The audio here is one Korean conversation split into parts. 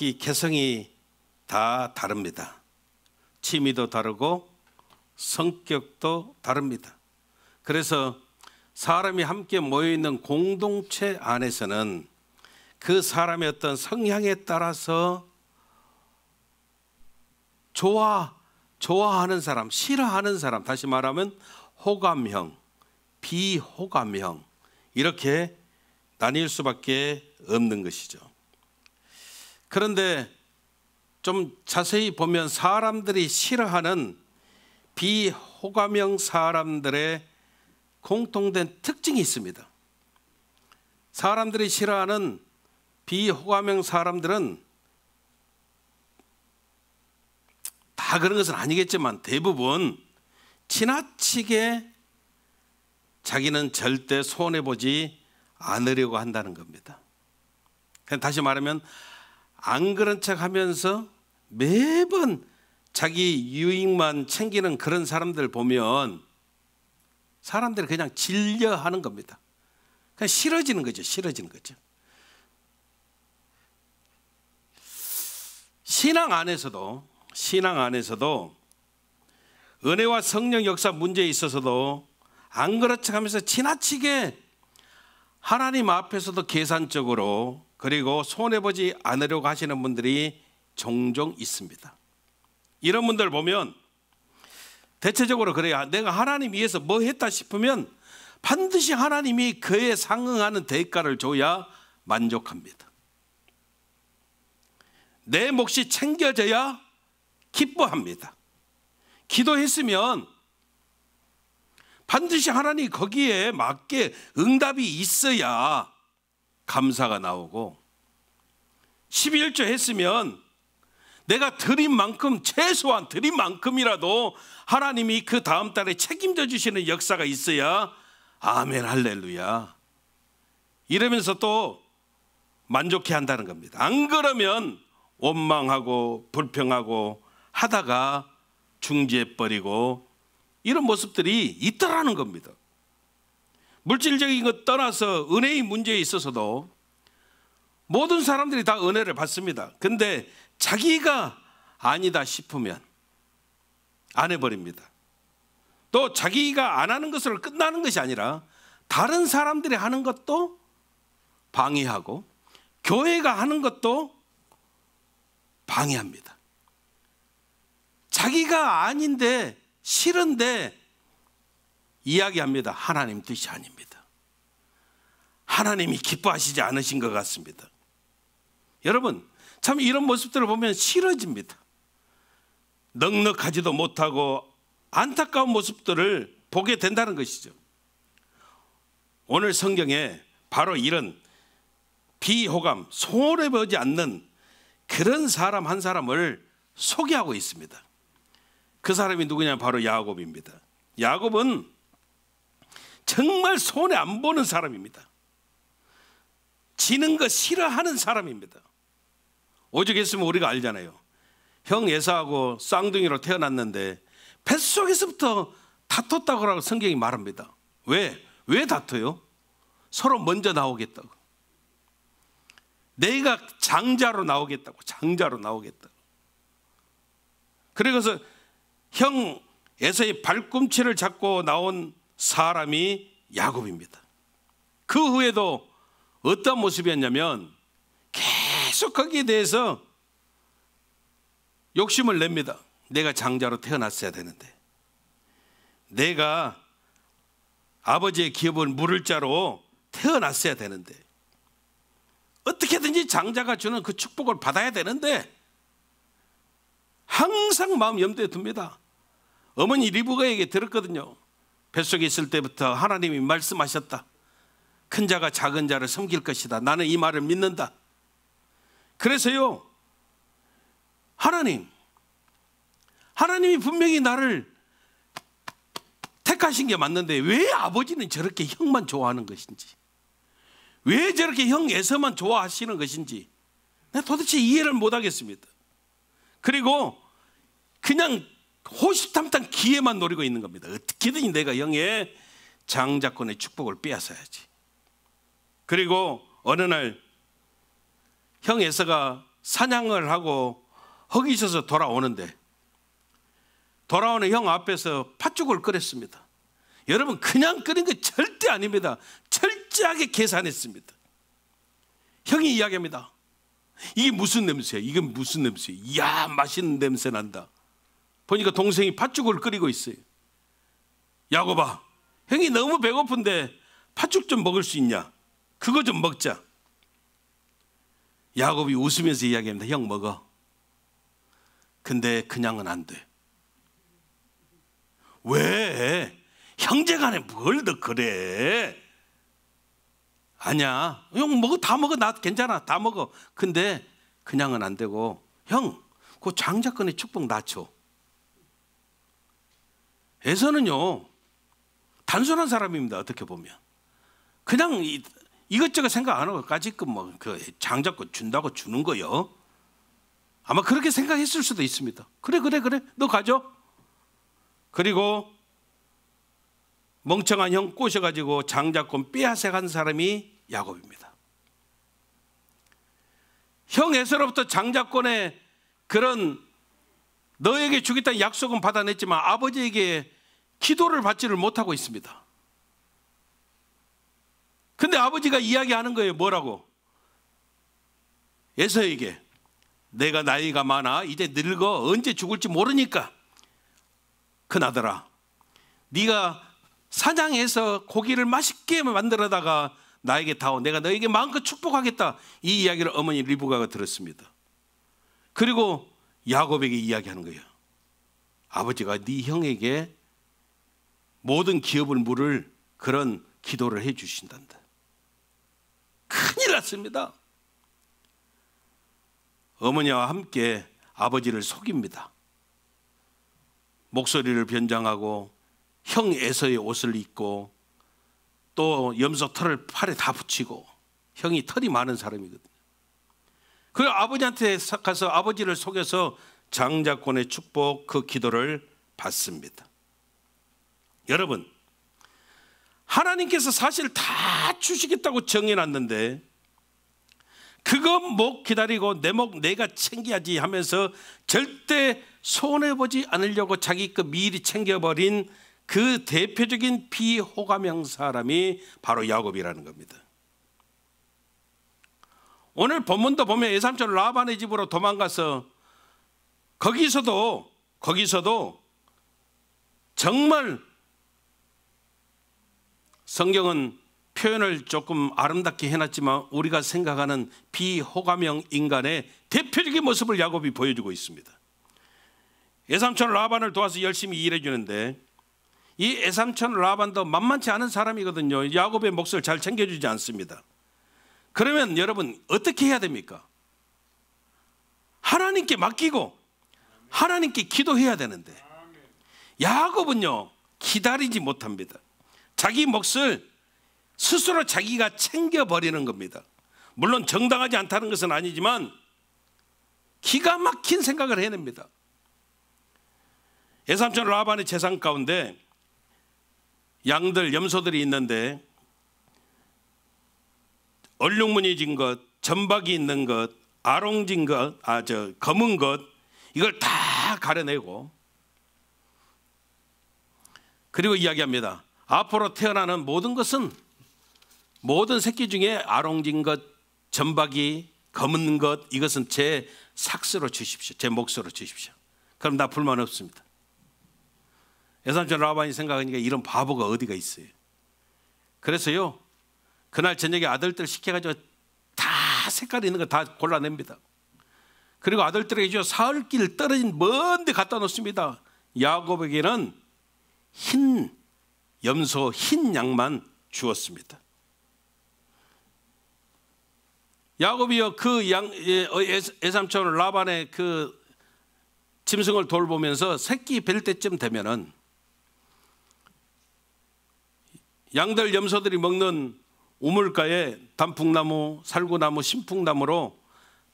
각기 개성이 다 다릅니다. 취미도 다르고 성격도 다릅니다. 그래서 사람이 함께 모여 있는 공동체 안에서는 그 사람의 어떤 성향에 따라서 좋아 좋아하는 사람, 싫어하는 사람, 다시 말하면 호감형, 비호감형 이렇게 나뉠 수밖에 없는 것이죠. 그런데 좀 자세히 보면 사람들이 싫어하는 비호감형 사람들의 공통된 특징이 있습니다. 사람들이 싫어하는 비호감형 사람들은 다 그런 것은 아니겠지만 대부분 지나치게 자기는 절대 손해보지 않으려고 한다는 겁니다. 다시 말하면 안 그런 척 하면서 매번 자기 유익만 챙기는 그런 사람들 보면 사람들이 그냥 질려 하는 겁니다. 그냥 싫어지는 거죠. 싫어지는 거죠. 신앙 안에서도 신앙 안에서도 은혜와 성령 역사 문제에 있어서도 안 그렇지 하면서 지나치게 하나님 앞에서도 계산적으로 그리고 손해보지 않으려고 하시는 분들이 종종 있습니다. 이런 분들 보면 대체적으로 그래야 아, 내가 하나님 위해서 뭐 했다 싶으면 반드시 하나님이 그에 상응하는 대가를 줘야 만족합니다. 내 몫이 챙겨져야 기뻐합니다. 기도했으면 반드시 하나님 거기에 맞게 응답이 있어야 감사가 나오고 11조 했으면 내가 드린 만큼 최소한 드린 만큼이라도 하나님이 그 다음 달에 책임져 주시는 역사가 있어야 아멘 할렐루야. 이러면서 또 만족해 한다는 겁니다. 안 그러면 원망하고 불평하고 하다가 중지해 버리고 이런 모습들이 있더라는 겁니다. 물질적인 것 떠나서 은혜의 문제에 있어서도 모든 사람들이 다 은혜를 받습니다. 근데 자기가 아니다 싶으면 안 해버립니다. 또 자기가 안 하는 것으로 끝나는 것이 아니라 다른 사람들이 하는 것도 방해하고 교회가 하는 것도 방해합니다. 자기가 아닌데 싫은데 이야기합니다. 하나님 뜻이 아닙니다. 하나님이 기뻐하시지 않으신 것 같습니다. 여러분, 참 이런 모습들을 보면 싫어집니다. 넉넉하지도 못하고 안타까운 모습들을 보게 된다는 것이죠. 오늘 성경에 바로 이런 비호감, 소홀해 보지 않는 그런 사람 한 사람을 소개하고 있습니다. 그 사람이 누구냐 바로 야곱입니다. 야곱은 정말 손해 안 보는 사람입니다. 지는 거 싫어하는 사람입니다. 오직 예수면 우리가 알잖아요. 형 예사하고 쌍둥이로 태어났는데 뱃속에서부터 다퉜다고 성경이 말합니다. 왜? 왜 다퉈요? 서로 먼저 나오겠다고. 내가 장자로 나오겠다고. 장자로 나오겠다고. 그리서형 에서의 발꿈치를 잡고 나온 사람이 야곱입니다. 그 후에도 어떤 모습이었냐면 계속 거기에 대해서 욕심을 냅니다. 내가 장자로 태어났어야 되는데. 내가 아버지의 기업을 물을 자로 태어났어야 되는데. 어떻게든지 장자가 주는 그 축복을 받아야 되는데 항상 마음 염두에 둡니다. 어머니 리브가에게 들었거든요. 뱃속에 있을 때부터 하나님이 말씀하셨다. 큰 자가 작은 자를 섬길 것이다. 나는 이 말을 믿는다. 그래서요, 하나님, 하나님이 분명히 나를 택하신 게 맞는데 왜 아버지는 저렇게 형만 좋아하는 것인지, 왜 저렇게 형에서만 좋아하시는 것인지, 나 도대체 이해를 못 하겠습니다. 그리고 그냥 호시탐탐 기회만 노리고 있는 겁니다. 어떻게든 내가 영의 장자권의 축복을 빼앗아야지. 그리고 어느 날형 에서가 사냥을 하고 허기있어서 돌아오는데 돌아오는 형 앞에서 팥죽을 끓였습니다. 여러분 그냥 끓인 게 절대 아닙니다. 철저하게 계산했습니다. 형이 이야기합니다. 이게 무슨 냄새야? 이건 무슨 냄새야? 이야 맛있는 냄새 난다. 보니까 동생이 팥죽을 끓이고 있어요. 야곱아, 형이 너무 배고픈데 팥죽 좀 먹을 수 있냐? 그거 좀 먹자. 야곱이 웃으면서 이야기합니다. 형 먹어. 근데 그냥은 안 돼. 왜? 형제 간에 뭘 더 그래? 아니야. 형 먹어 다 먹어. 나 괜찮아. 다 먹어. 근데 그냥은 안 되고 형, 그장작권의 축복 낮춰. 에서는요 단순한 사람입니다 어떻게 보면 그냥 이, 이것저것 생각 안 하고 까짓금 뭐그 장자고 준다고 주는 거요 아마 그렇게 생각했을 수도 있습니다 그래 그래 그래 너 가져 그리고 멍청한 형 꼬셔가지고 장자권 빼앗아간 사람이 야곱입니다 형 에서로부터 장자권의 그런 너에게 주겠다는 약속은 받아냈지만 아버지에게 기도를 받지를 못하고 있습니다. 근데 아버지가 이야기하는 거예요. 뭐라고? 에서에게 내가 나이가 많아 이제 늙어 언제 죽을지 모르니까 큰아들아 네가 사냥해서 고기를 맛있게 만들어다가 나에게 다오 내가 너에게 마음껏 축복하겠다 이 이야기를 어머니 리브가가 들었습니다. 그리고 야곱에게 이야기하는 거예요. 아버지가 네 형에게 모든 기업을 물을 그런 기도를 해 주신단다. 큰일 났습니다. 어머니와 함께 아버지를 속입니다. 목소리를 변장하고 형 에서의 옷을 입고 또 염소 털을 팔에 다 붙이고 형이 털이 많은 사람이거든. 요그 아버지한테 가서 아버지를 속여서 장자권의 축복 그 기도를 받습니다. 여러분 하나님께서 사실 다 주시겠다고 정해놨는데 그거 못 기다리고 내 목 내가 챙겨야지 하면서 절대 손해보지 않으려고 자기 그 미리 챙겨버린 그 대표적인 비호감 형사람이 바로 야곱이라는 겁니다. 오늘 본문도 보면 예삼촌 라반의 집으로 도망가서 거기서도 거기서도 정말 성경은 표현을 조금 아름답게 해놨지만 우리가 생각하는 비호감형 인간의 대표적인 모습을 야곱이 보여주고 있습니다. 예삼촌 라반을 도와서 열심히 일해 주는데 이 예삼촌 라반도 만만치 않은 사람이거든요. 야곱의 몫을 잘 챙겨주지 않습니다. 그러면 여러분 어떻게 해야 됩니까? 하나님께 맡기고 하나님께 기도해야 되는데 야곱은요 기다리지 못합니다. 자기 몫을 스스로 자기가 챙겨 버리는 겁니다. 물론 정당하지 않다는 것은 아니지만 기가 막힌 생각을 해냅니다. 예삼촌 라반의 재산 가운데 양들 염소들이 있는데 얼룩무늬진 것, 점박이 있는 것, 아롱진 것, 아저 검은 것 이걸 다 가려내고 그리고 이야기합니다. 앞으로 태어나는 모든 것은 모든 새끼 중에 아롱진 것, 점박이, 검은 것 이것은 제 삭스로 주십시오. 제목소로 주십시오. 그럼 나 불만 없습니다. 예삼촌 라반이 생각하니까 이런 바보가 어디가 있어요. 그래서요 그날 저녁에 아들들 시켜가지고 다 색깔 있는 거 다 골라냅니다. 그리고 아들들에게 사흘길 떨어진 먼데 갖다 놓습니다. 야곱에게는 흰 염소 흰 양만 주었습니다. 야곱이요 그 양, 애삼촌 예, 어, 라반의 그 짐승을 돌보면서 새끼 뵐 때쯤 되면은 양들 염소들이 먹는 우물가에 단풍나무, 살구나무, 신풍나무로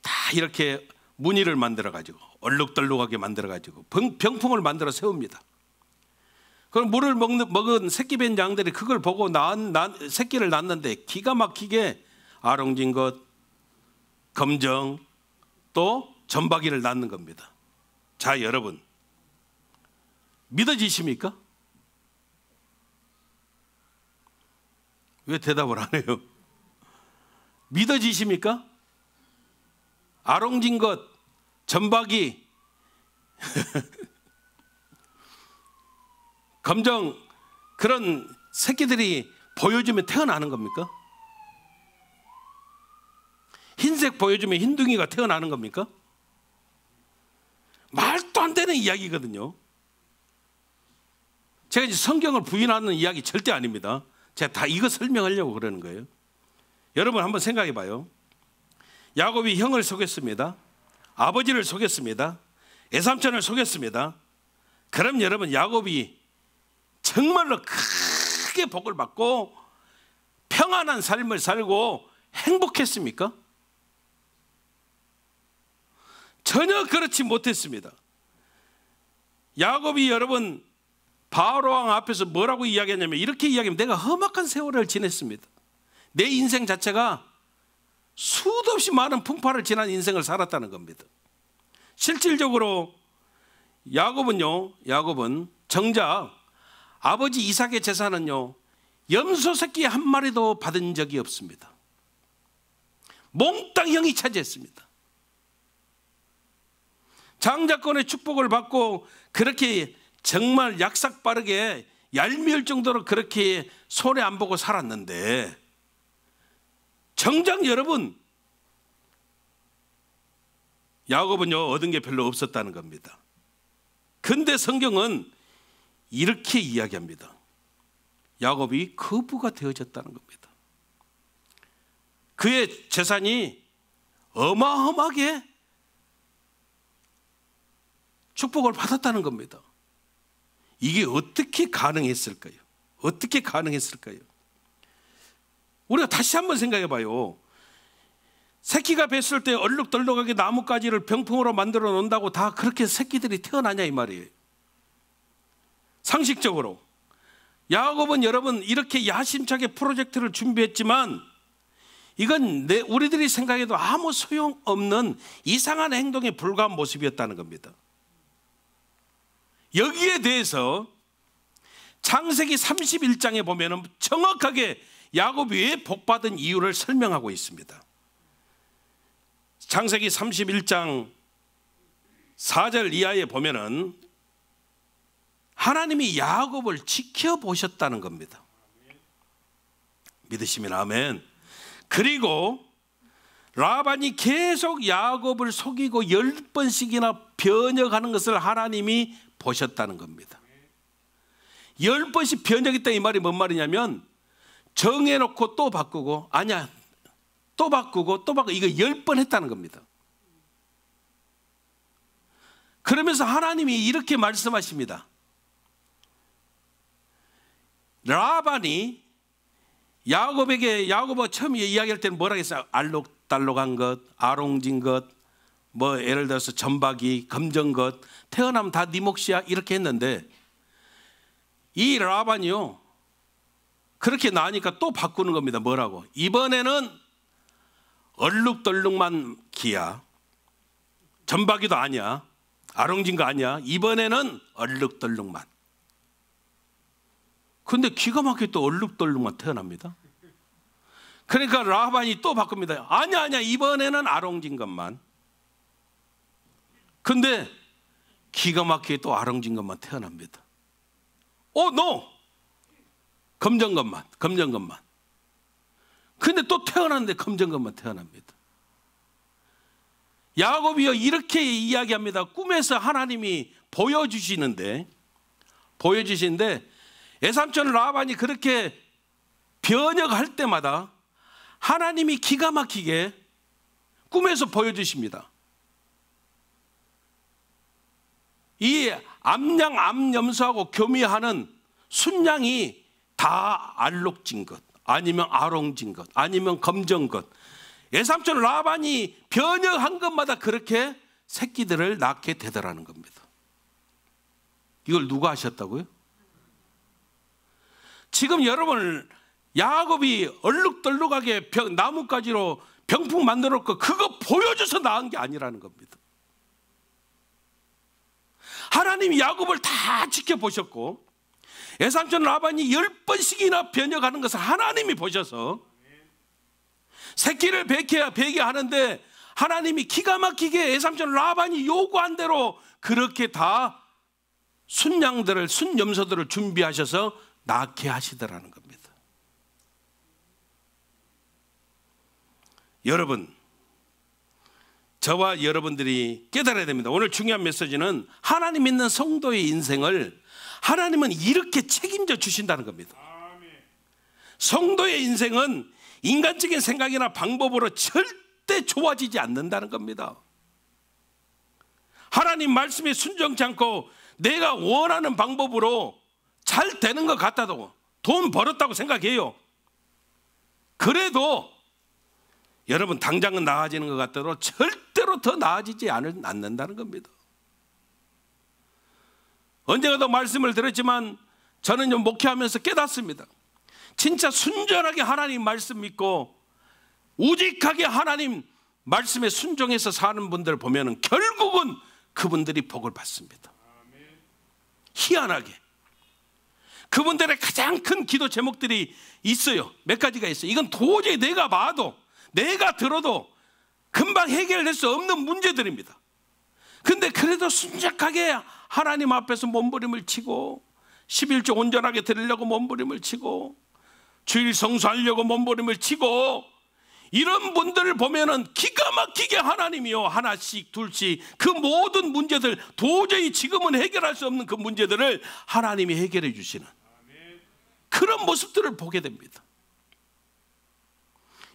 다 이렇게 무늬를 만들어 가지고 얼룩덜룩하게 만들어 가지고 병풍을 만들어 세웁니다. 그럼 물을 먹는, 먹은 새끼 뱀 양들이 그걸 보고 낳은, 낳은, 새끼를 낳는데 기가 막히게 아롱진 것, 검정 또 점박이를 낳는 겁니다. 자 여러분 믿어지십니까? 왜 대답을 안 해요? 믿어지십니까? 아롱진 것, 전박이, 검정 그런 새끼들이 보여주면 태어나는 겁니까? 흰색 보여주면 흰둥이가 태어나는 겁니까? 말도 안 되는 이야기거든요. 제가 이제 성경을 부인하는 이야기 절대 아닙니다. 제가 다 이거 설명하려고 그러는 거예요. 여러분 한번 생각해 봐요. 야곱이 형을 속였습니다. 아버지를 속였습니다. 애삼촌을 속였습니다. 그럼 여러분 야곱이 정말로 크게 복을 받고 평안한 삶을 살고 행복했습니까? 전혀 그렇지 못했습니다. 야곱이 여러분 바로왕 앞에서 뭐라고 이야기했냐면 이렇게 이야기하면 내가 험악한 세월을 지냈습니다. 내 인생 자체가 수도 없이 많은 풍파를 지난 인생을 살았다는 겁니다. 실질적으로 야곱은요, 야곱은 정작 아버지 이삭의 재산은요, 염소 새끼 한 마리도 받은 적이 없습니다. 몽땅 형이 차지했습니다. 장자권의 축복을 받고 그렇게 정말 약삭 빠르게 얄미울 정도로 그렇게 손해 안 보고 살았는데 정작 여러분 야곱은요 얻은 게 별로 없었다는 겁니다. 근데 성경은 이렇게 이야기합니다. 야곱이 거부가 되어졌다는 겁니다. 그의 재산이 어마어마하게 축복을 받았다는 겁니다. 이게 어떻게 가능했을까요? 어떻게 가능했을까요? 우리가 다시 한번 생각해 봐요. 새끼가 뱄을 때 얼룩덜룩하게 나뭇가지를 병풍으로 만들어 놓는다고 다 그렇게 새끼들이 태어나냐 이 말이에요. 상식적으로 야곱은 여러분 이렇게 야심차게 프로젝트를 준비했지만 이건 내, 우리들이 생각해도 아무 소용없는 이상한 행동에 불과한 모습이었다는 겁니다. 여기에 대해서 창세기 31장에 보면 정확하게 야곱이 왜 복받은 이유를 설명하고 있습니다. 창세기 31장 4절 이하에 보면은 하나님이 야곱을 지켜보셨다는 겁니다. 믿으시면 아멘. 그리고 라반이 계속 야곱을 속이고 열 번씩이나 변역하는 것을 하나님이 보셨다는 겁니다. 열 번씩 변혁했다 이 말이 뭔 말이냐면 정해놓고 또 바꾸고 아니야 또 바꾸고 또 바꾸고 이거 열 번 했다는 겁니다. 그러면서 하나님이 이렇게 말씀하십니다. 라반이 야곱에게 야곱아 처음 이야기할 때는 뭐라 했어요? 알록달록한 것, 아롱진 것, 뭐 예를 들어서 점박이, 검정것, 태어나면 다네 몫이야 이렇게 했는데 이 라반이요 그렇게 나니까 또 바꾸는 겁니다. 뭐라고? 이번에는 얼룩덜룩만 기야. 점박이도 아니야. 아롱진 거 아니야. 이번에는 얼룩덜룩만. 근데 기가 막히게 또 얼룩덜룩만 태어납니다. 그러니까 라반이 또 바꿉니다. 아니야, 아니야. 이번에는 아롱진 것만. 근데 기가 막히게 또 아롱진 것만 태어납니다. 오, 어, 노! 검정 것만, 검정 것만. 근데 또 태어났는데 검정 것만 태어납니다. 야곱이요, 이렇게 이야기합니다. 꿈에서 하나님이 보여주시는데, 보여주시는데, 애삼촌 라반이 그렇게 변혁할 때마다 하나님이 기가 막히게 꿈에서 보여주십니다. 이 암양, 암염소하고 교미하는 순양이 다 알록진 것, 아니면 아롱진 것, 아니면 검정 것. 예삼촌 라반이 변형한 것마다 그렇게 새끼들을 낳게 되더라는 겁니다. 이걸 누가 하셨다고요? 지금 여러분 야곱이 얼룩덜룩하게 병, 나뭇가지로 병풍 만들었고 그거 보여줘서 낳은 게 아니라는 겁니다. 하나님 야곱을 다 지켜보셨고 애삼촌 라반이 열 번씩이나 변혁하는 것을 하나님이 보셔서 새끼를 베껴야 베게 하는데 하나님이 기가 막히게 애삼촌 라반이 요구한 대로 그렇게 다 순양들을 순염소들을 준비하셔서 낳게 하시더라는 겁니다. 여러분 저와 여러분들이 깨달아야 됩니다. 오늘 중요한 메시지는 하나님 믿는 성도의 인생을 하나님은 이렇게 책임져 주신다는 겁니다. 성도의 인생은 인간적인 생각이나 방법으로 절대 좋아지지 않는다는 겁니다. 하나님 말씀에 순정치 않고 내가 원하는 방법으로 잘 되는 것같다고돈 벌었다고 생각해요. 그래도 여러분 당장은 나아지는 것 같더라도 절대로 더 나아지지 않는다는 겁니다. 언제가도 말씀을 드렸지만 저는 좀 목회하면서 깨닫습니다. 진짜 순전하게 하나님 말씀 믿고 우직하게 하나님 말씀에 순종해서 사는 분들 보면 결국은 그분들이 복을 받습니다. 희한하게 그분들의 가장 큰 기도 제목들이 있어요. 몇 가지가 있어요. 이건 도저히 내가 봐도 내가 들어도 금방 해결될 수 없는 문제들입니다. 근데 그래도 순작하게 하나님 앞에서 몸부림을 치고 11조 온전하게 드리려고 몸부림을 치고 주일 성수하려고 몸부림을 치고 이런 분들을 보면은 기가 막히게 하나님이요 하나씩 둘씩 그 모든 문제들 도저히 지금은 해결할 수 없는 그 문제들을 하나님이 해결해 주시는 그런 모습들을 보게 됩니다.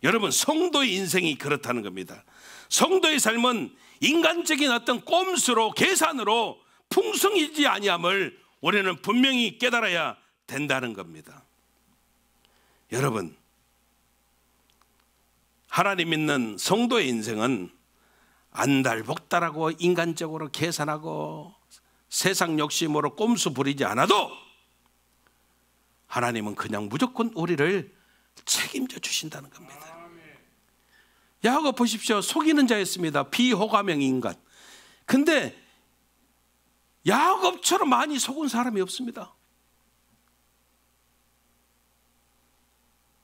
여러분 성도의 인생이 그렇다는 겁니다. 성도의 삶은 인간적인 어떤 꼼수로 계산으로 풍성이지 아니함을 우리는 분명히 깨달아야 된다는 겁니다. 여러분 하나님 믿는 성도의 인생은 안달복달하고 인간적으로 계산하고 세상 욕심으로 꼼수 부리지 않아도 하나님은 그냥 무조건 우리를 책임져 주신다는 겁니다. 야호 보십시오. 속이는 자였습니다. 비호감형 인간. 근데 야곱처럼 많이 속은 사람이 없습니다.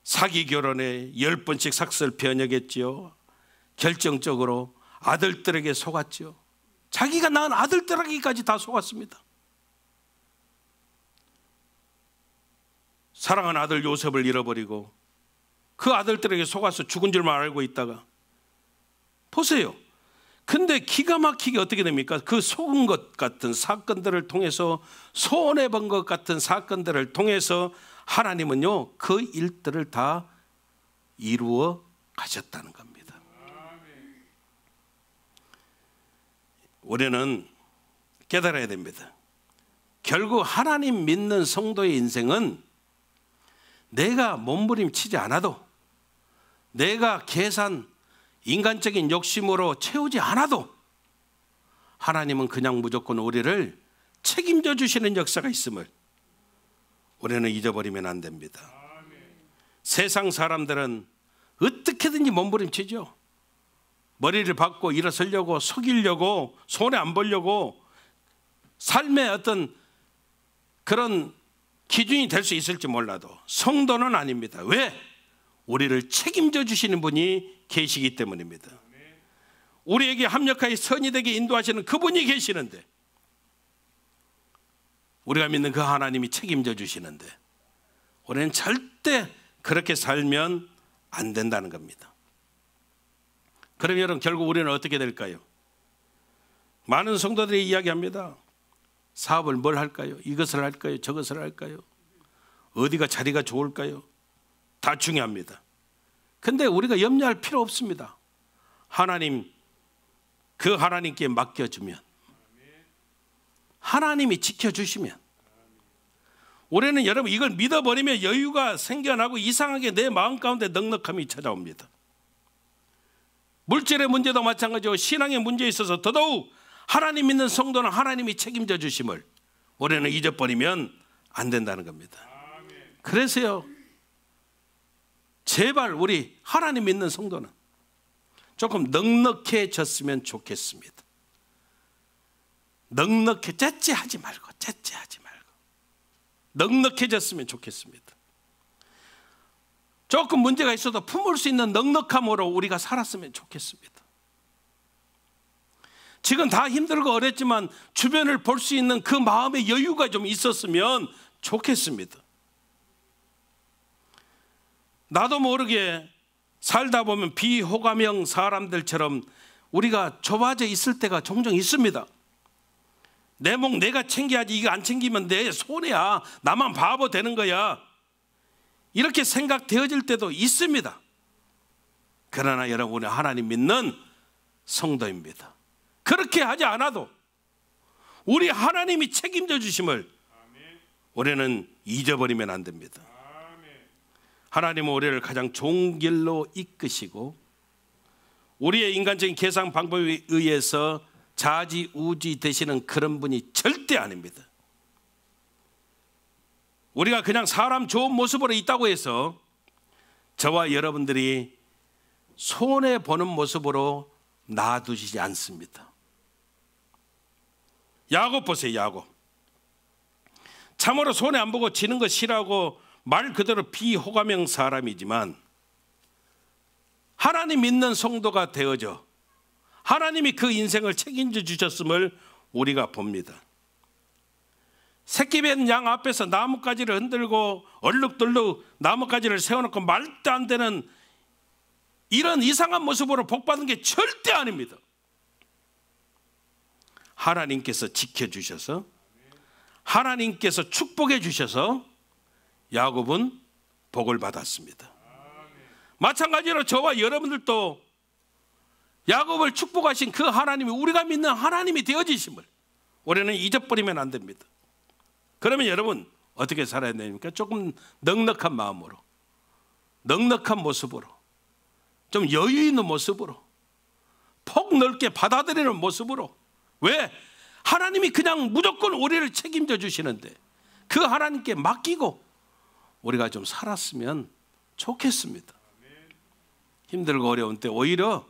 사기 결혼에 열 번씩 삭설 변역했지요. 결정적으로 아들들에게 속았지요. 자기가 낳은 아들들에게까지 다 속았습니다. 사랑한 아들 요셉을 잃어버리고 그 아들들에게 속아서 죽은 줄만 알고 있다가 보세요. 근데 기가 막히게 어떻게 됩니까? 그 속은 것 같은 사건들을 통해서 손해 본 것 같은 사건들을 통해서 하나님은요 그 일들을 다 이루어 가셨다는 겁니다. 우리는 깨달아야 됩니다. 결국 하나님 믿는 성도의 인생은 내가 몸부림치지 않아도 내가 계산, 인간적인 욕심으로 채우지 않아도 하나님은 그냥 무조건 우리를 책임져 주시는 역사가 있음을 우리는 잊어버리면 안 됩니다. 아멘. 세상 사람들은 어떻게든지 몸부림치죠. 머리를 박고 일어서려고 속이려고 손에 안 벌려고 삶의 어떤 그런 기준이 될 수 있을지 몰라도 성도는 아닙니다. 왜? 우리를 책임져 주시는 분이 계시기 때문입니다. 우리에게 합력하여 선이 되게 인도하시는 그분이 계시는데 우리가 믿는 그 하나님이 책임져 주시는데 우리는 절대 그렇게 살면 안 된다는 겁니다. 그럼 여러분 결국 우리는 어떻게 될까요? 많은 성도들이 이야기합니다. 사업을 뭘 할까요? 이것을 할까요? 저것을 할까요? 어디가 자리가 좋을까요? 다 중요합니다. 근데 우리가 염려할 필요 없습니다. 하나님 그 하나님께 맡겨주면 하나님이 지켜주시면 올해는 여러분 이걸 믿어버리면 여유가 생겨나고 이상하게 내 마음 가운데 넉넉함이 찾아옵니다. 물질의 문제도 마찬가지고 신앙의 문제에 있어서 더더욱 하나님 믿는 성도는 하나님이 책임져 주심을 올해는 잊어버리면 안 된다는 겁니다. 그래서요 제발 우리 하나님 믿는 성도는 조금 넉넉해졌으면 좋겠습니다. 넉넉해 째째하지 말고 째째하지 말고 넉넉해졌으면 좋겠습니다. 조금 문제가 있어도 품을 수 있는 넉넉함으로 우리가 살았으면 좋겠습니다. 지금 다 힘들고 어렵지만 주변을 볼 수 있는 그 마음의 여유가 좀 있었으면 좋겠습니다. 나도 모르게 살다 보면 비호감형 사람들처럼 우리가 좁아져 있을 때가 종종 있습니다. 내목 내가 챙겨야지 이거 안 챙기면 내 손해야. 나만 바보 되는 거야. 이렇게 생각되어질 때도 있습니다. 그러나 여러분이 하나님 믿는 성도입니다. 그렇게 하지 않아도 우리 하나님이 책임져 주심을 우리는 잊어버리면 안 됩니다. 하나님은 우리를 가장 좋은 길로 이끄시고 우리의 인간적인 계산 방법에 의해서 자지우지 되시는 그런 분이 절대 아닙니다. 우리가 그냥 사람 좋은 모습으로 있다고 해서 저와 여러분들이 손해 보는 모습으로 놔두시지 않습니다. 야곱 보세요, 야곱. 참으로 손해 안 보고 지는 것 싫어하고 말 그대로 비호감형 사람이지만 하나님 믿는 성도가 되어져 하나님이 그 인생을 책임져 주셨음을 우리가 봅니다. 새끼뱀 양 앞에서 나뭇가지를 흔들고 얼룩덜룩 나뭇가지를 세워놓고 말도 안 되는 이런 이상한 모습으로 복받은 게 절대 아닙니다. 하나님께서 지켜주셔서 하나님께서 축복해 주셔서 야곱은 복을 받았습니다. 마찬가지로 저와 여러분들도 야곱을 축복하신 그 하나님이 우리가 믿는 하나님이 되어지심을 우리는 잊어버리면 안 됩니다. 그러면 여러분 어떻게 살아야 됩니까? 조금 넉넉한 마음으로, 넉넉한 모습으로, 좀 여유 있는 모습으로, 폭 넓게 받아들이는 모습으로. 왜? 하나님이 그냥 무조건 우리를 책임져 주시는데 그 하나님께 맡기고 우리가 좀 살았으면 좋겠습니다. 힘들고 어려운 때 오히려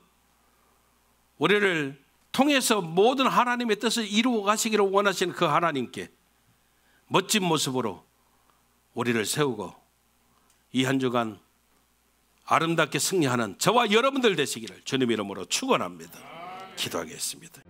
우리를 통해서 모든 하나님의 뜻을 이루어 가시기를 원하시는 그 하나님께 멋진 모습으로 우리를 세우고 이 한 주간 아름답게 승리하는 저와 여러분들 되시기를 주님 이름으로 축원합니다. 기도하겠습니다.